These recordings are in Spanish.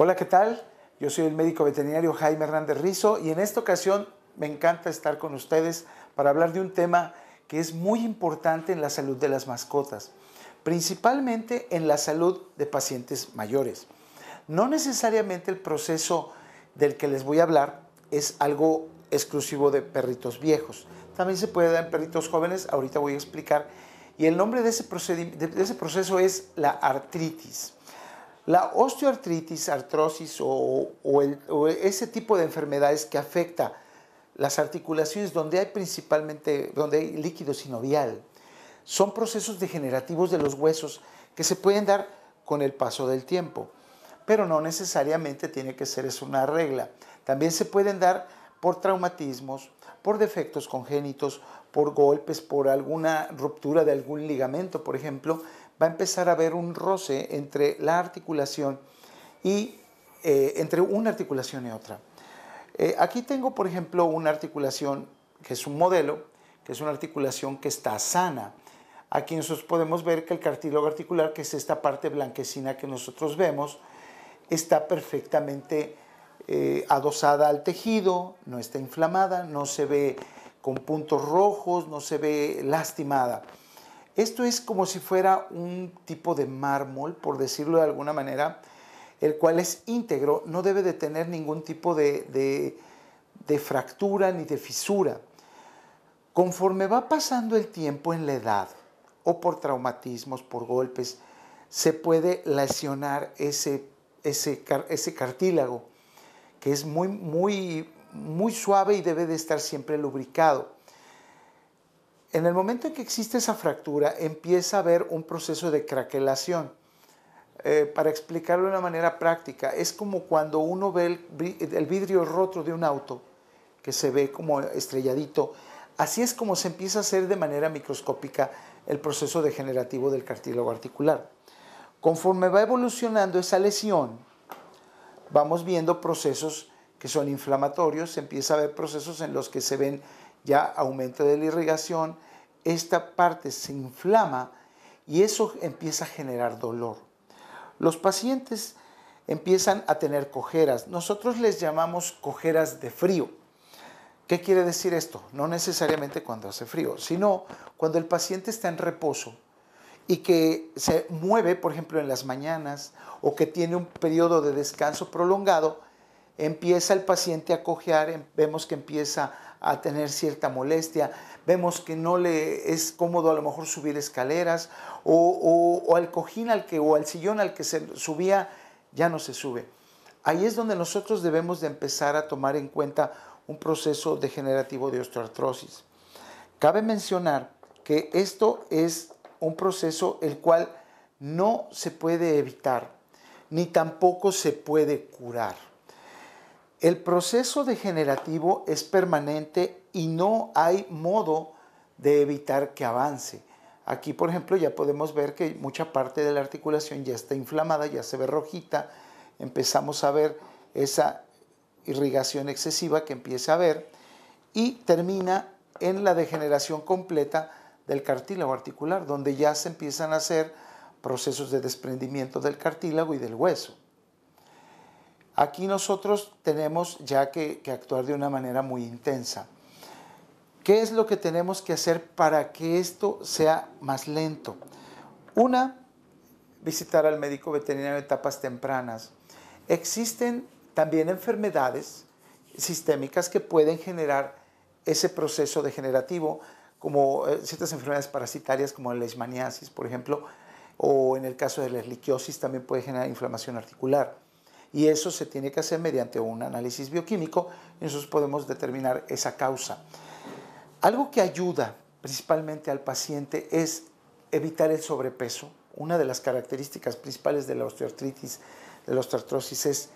Hola, ¿qué tal? Yo soy el médico veterinario Jaime Hernández Rizo y en esta ocasión me encanta estar con ustedes para hablar de un tema que es muy importante en la salud de las mascotas, principalmente en la salud de pacientes mayores. No necesariamente el proceso del que les voy a hablar es algo exclusivo de perritos viejos. También se puede dar en perritos jóvenes, ahorita voy a explicar. Y el nombre de ese proceso es la artritis. La osteoartritis, artrosis o, ese tipo de enfermedades que afecta las articulaciones donde hay principalmente donde hay líquido sinovial son procesos degenerativos de los huesos que se pueden dar con el paso del tiempo, pero no necesariamente tiene que ser es una regla. También se pueden dar por traumatismos, por defectos congénitos, por golpes, por alguna ruptura de algún ligamento, por ejemplo, va a empezar a haber un roce entre la articulación y eh, entre una articulación y otra. Eh, aquí tengo, por ejemplo, una articulación que es un modelo, que es una articulación que está sana. Aquí nosotros podemos ver que el cartílago articular, que es esta parte blanquecina que nosotros vemos, está perfectamente eh, adosada al tejido, no está inflamada, no se ve con puntos rojos, no se ve lastimada. Esto es como si fuera un tipo de mármol, por decirlo de alguna manera, el cual es íntegro, no debe de tener ningún tipo de, fractura ni de fisura. Conforme va pasando el tiempo en la edad, o por traumatismos, por golpes, se puede lesionar ese, ese, ese cartílago, que es muy, muy, muy suave y debe de estar siempre lubricado. En el momento en que existe esa fractura, empieza a haber un proceso de craquelación. Eh, para explicarlo de una manera práctica, es como cuando uno ve el, el vidrio roto de un auto, que se ve como estrelladito. Así es como se empieza a hacer de manera microscópica el proceso degenerativo del cartílago articular. Conforme va evolucionando esa lesión, vamos viendo procesos que son inflamatorios, se empieza a ver procesos en los que se ven ya aumenta de la irrigación, esta parte se inflama y eso empieza a generar dolor. Los pacientes empiezan a tener cojeras. Nosotros les llamamos cojeras de frío. ¿Qué quiere decir esto? No necesariamente cuando hace frío, sino cuando el paciente está en reposo y que se mueve, por ejemplo, en las mañanas o que tiene un periodo de descanso prolongado, Empieza el paciente a cojear, em, vemos que empieza a tener cierta molestia, vemos que no le es cómodo a lo mejor subir escaleras o, al cojín al que, o al sillón al que se subía ya no se sube. Ahí es donde nosotros debemos de empezar a tomar en cuenta un proceso degenerativo de osteoartrosis. Cabe mencionar que esto es un proceso el cual no se puede evitar ni tampoco se puede curar. El proceso degenerativo es permanente y no hay modo de evitar que avance. Aquí, por ejemplo, ya podemos ver que mucha parte de la articulación ya está inflamada, ya se ve rojita, empezamos a ver esa irrigación excesiva que empieza a haber y termina en la degeneración completa del cartílago articular, donde ya se empiezan a hacer procesos de desprendimiento del cartílago y del hueso. Aquí nosotros tenemos ya que, actuar de una manera muy intensa. ¿Qué es lo que tenemos que hacer para que esto sea más lento? Una, visitar al médico veterinario en etapas tempranas. Existen también enfermedades sistémicas que pueden generar ese proceso degenerativo, como eh, ciertas enfermedades parasitarias como la leishmaniasis, por ejemplo, o en el caso de la esliquiosis también puede generar inflamación articular y eso se tiene que hacer mediante un análisis bioquímico y nosotros podemos determinar esa causa. Algo que ayuda principalmente al paciente es evitar el sobrepeso. Una de las características principales de la osteoartritis, de la osteoartrosis es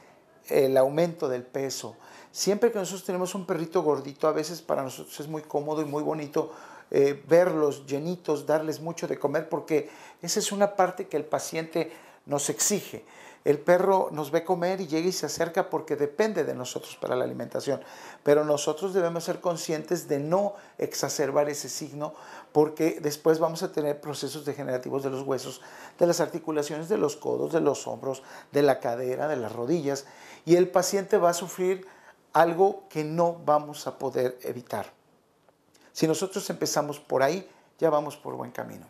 el aumento del peso. Siempre que nosotros tenemos un perrito gordito, a veces para nosotros es muy cómodo y muy bonito eh, verlos llenitos, darles mucho de comer, porque esa es una parte que el paciente nos exige. El perro nos ve comer y llega y se acerca porque depende de nosotros para la alimentación. Pero nosotros debemos ser conscientes de no exacerbar ese signo porque después vamos a tener procesos degenerativos de los huesos, de las articulaciones, de los codos, de los hombros, de la cadera, de las rodillas. Y el paciente va a sufrir algo que no vamos a poder evitar. Si nosotros empezamos por ahí, ya vamos por buen camino.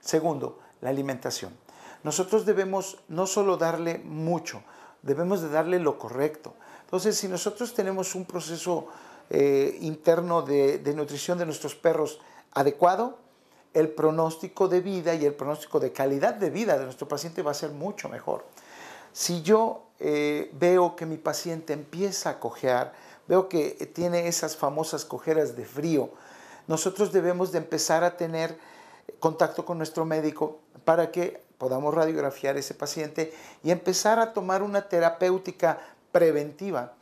Segundo, la alimentación nosotros debemos no solo darle mucho, debemos de darle lo correcto. Entonces, si nosotros tenemos un proceso eh, interno de, nutrición de nuestros perros adecuado, el pronóstico de vida y el pronóstico de calidad de vida de nuestro paciente va a ser mucho mejor. Si yo eh, veo que mi paciente empieza a cojear, veo que tiene esas famosas cojeras de frío, nosotros debemos de empezar a tener contacto con nuestro médico para que podamos radiografiar ese paciente y empezar a tomar una terapéutica preventiva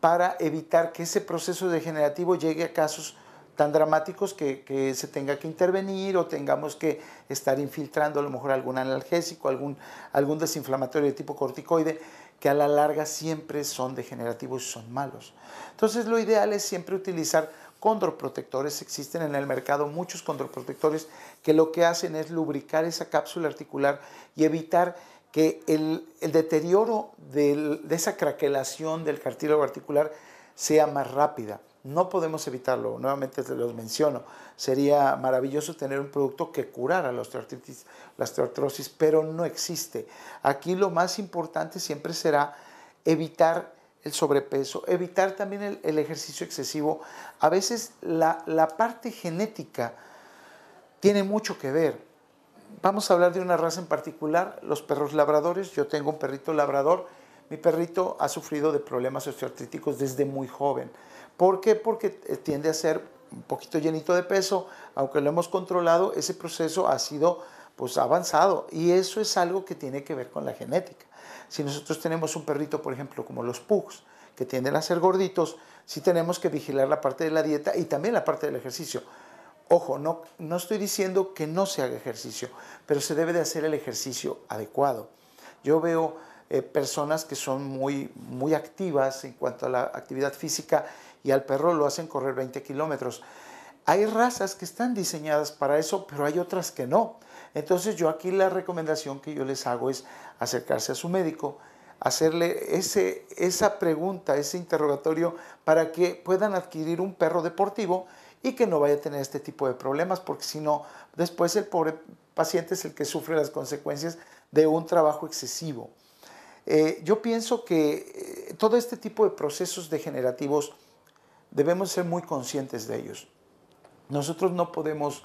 para evitar que ese proceso degenerativo llegue a casos tan dramáticos que, se tenga que intervenir o tengamos que estar infiltrando a lo mejor algún analgésico, algún, algún desinflamatorio de tipo corticoide que a la larga siempre son degenerativos y son malos. Entonces lo ideal es siempre utilizar condroprotectores. Existen en el mercado muchos condroprotectores que lo que hacen es lubricar esa cápsula articular y evitar que el, deterioro de esa craquelación del cartílago articular sea más rápida. No podemos evitarlo, nuevamente te los menciono. Sería maravilloso tener un producto que curara la osteoartritis, la osteoartrosis, pero no existe. Aquí lo más importante siempre será evitar el sobrepeso, evitar también el, ejercicio excesivo. A veces la, la parte genética tiene mucho que ver vamos a hablar de una raza en particular, los perros labradores. Yo tengo un perrito labrador. Mi perrito ha sufrido de problemas osteoartríticos desde muy joven. ¿Por qué? Porque eh, tiende a ser un poquito llenito de peso, aunque lo hemos controlado, ese proceso ha sido pues avanzado y eso es algo que tiene que ver con la genética. Si nosotros tenemos un perrito, por ejemplo, como los pugs, que tienden a ser gorditos, sí tenemos que vigilar la parte de la dieta y también la parte del ejercicio. Ojo, no, no estoy diciendo que no se haga ejercicio, pero se debe de hacer el ejercicio adecuado. Yo veo eh, personas que son muy, muy activas en cuanto a la actividad física y al perro lo hacen correr 20 kilómetros. Hay razas que están diseñadas para eso, pero hay otras que no. Entonces yo aquí la recomendación que yo les hago es acercarse a su médico, hacerle ese, esa pregunta, ese interrogatorio, para que puedan adquirir un perro deportivo y que no vaya a tener este tipo de problemas, porque si no, después el pobre paciente es el que sufre las consecuencias de un trabajo excesivo. Eh, yo pienso que eh, todo este tipo de procesos degenerativos debemos ser muy conscientes de ellos. Nosotros no podemos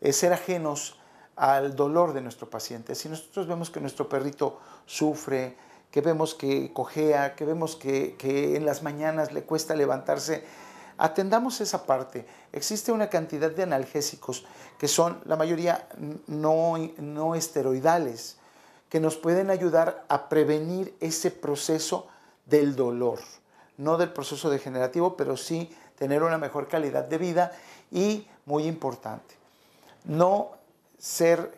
eh, ser ajenos al dolor de nuestro paciente. Si nosotros vemos que nuestro perrito sufre, que vemos que cojea, que vemos que, en las mañanas le cuesta levantarse, atendamos esa parte. Existe una cantidad de analgésicos que son la mayoría no esteroidales, que nos pueden ayudar a prevenir ese proceso del dolor no del proceso degenerativo, pero sí tener una mejor calidad de vida y, muy importante, no ser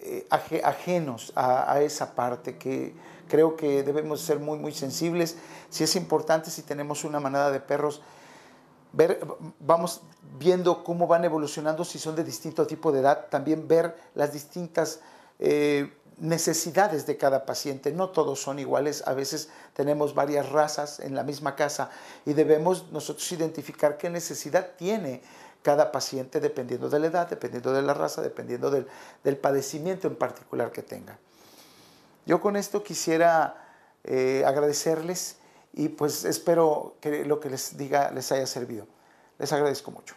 eh, ajenos a, esa parte que creo que debemos ser muy, muy sensibles. Si es importante, si tenemos una manada de perros, ver, vamos viendo cómo van evolucionando, si son de distinto tipo de edad, también ver las distintas... Eh, necesidades de cada paciente. No todos son iguales, a veces tenemos varias razas en la misma casa y debemos nosotros identificar qué necesidad tiene cada paciente dependiendo de la edad, dependiendo de la raza, dependiendo del, padecimiento en particular que tenga. Yo con esto quisiera eh, agradecerles y pues espero que lo que les diga les haya servido. Les agradezco mucho.